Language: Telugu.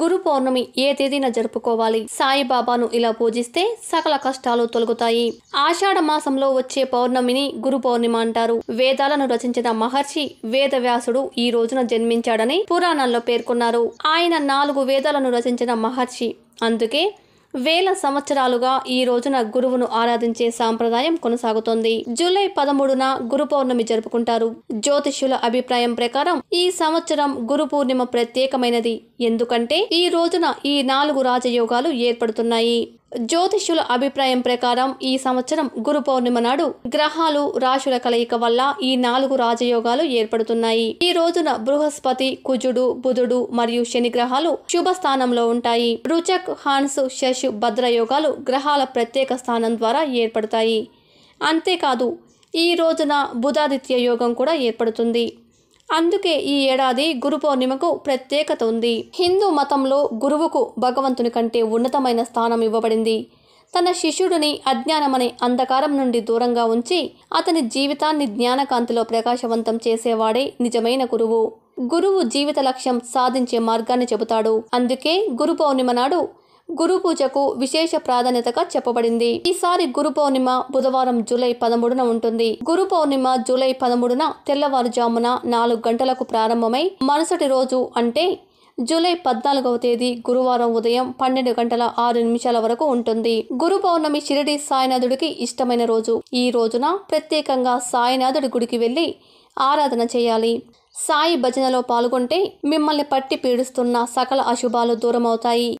గురు పౌర్ణమి ఏ తేదీన జరుపుకోవాలి సాయిబాబాను ఇలా పూజిస్తే సకల కష్టాలు తొలగుతాయి ఆషాఢ మాసంలో వచ్చే పౌర్ణమిని గురు పౌర్ణిమ అంటారు వేదాలను రచించిన మహర్షి వేద ఈ రోజున జన్మించాడని పురాణాల్లో పేర్కొన్నారు ఆయన నాలుగు వేదాలను రచించిన మహర్షి అందుకే వేల సంవత్సరాలుగా ఈ రోజున గురువును ఆరాధించే సాంప్రదాయం కొనసాగుతోంది జూలై పదమూడున గురు పౌర్ణమి జరుపుకుంటారు జ్యోతిష్యుల అభిప్రాయం ప్రకారం ఈ సంవత్సరం గురు పూర్ణిమ ప్రత్యేకమైనది ఎందుకంటే ఈ రోజున ఈ నాలుగు రాజయోగాలు ఏర్పడుతున్నాయి జ్యోతిష్యుల అభిప్రాయం ప్రకారం ఈ సంవత్సరం గురు పౌర్ణిమ నాడు గ్రహాలు రాశుల కలయిక వల్ల ఈ నాలుగు రాజయోగాలు ఏర్పడుతున్నాయి ఈ రోజున బృహస్పతి కుజుడు బుధుడు మరియు శని గ్రహాలు శుభ స్థానంలో ఉంటాయి రుచక్ హాన్స్ శశు భద్ర యోగాలు గ్రహాల ప్రత్యేక స్థానం ద్వారా ఏర్పడతాయి అంతేకాదు ఈ రోజున బుధాదిత్య యోగం కూడా ఏర్పడుతుంది అందుకే ఈ ఏడాది గురు పౌర్ణిమకు ప్రత్యేకత ఉంది హిందూ మతంలో గురువుకు భగవంతుని కంటే ఉన్నతమైన స్థానం ఇవ్వబడింది తన శిష్యుడిని అజ్ఞానమనే అంధకారం నుండి దూరంగా ఉంచి అతని జీవితాన్ని జ్ఞానకాంతిలో ప్రకాశవంతం చేసేవాడే నిజమైన గురువు గురువు జీవిత లక్ష్యం సాధించే మార్గాన్ని చెబుతాడు అందుకే గురు పౌర్ణిమ నాడు గురు పూజకు విశేష ప్రాధాన్యతగా చెప్పబడింది ఈసారి గురు పౌర్ణిమ బుధవారం జూలై పదమూడున ఉంటుంది గురు పౌర్ణిమ జూలై పదమూడున తెల్లవారుజామున నాలుగు గంటలకు ప్రారంభమై మరుసటి రోజు అంటే జూలై పద్నాలుగవ తేదీ గురువారం ఉదయం పన్నెండు గంటల ఆరు నిమిషాల వరకు ఉంటుంది గురు పౌర్ణమి షిరిడి సాయినాథుడికి ఇష్టమైన రోజు ఈ రోజున ప్రత్యేకంగా సాయినాథుడి గుడికి వెళ్ళి ఆరాధన చేయాలి సాయి భజనలో పాల్గొంటే మిమ్మల్ని పట్టి పీడిస్తున్న సకల అశుభాలు దూరమవుతాయి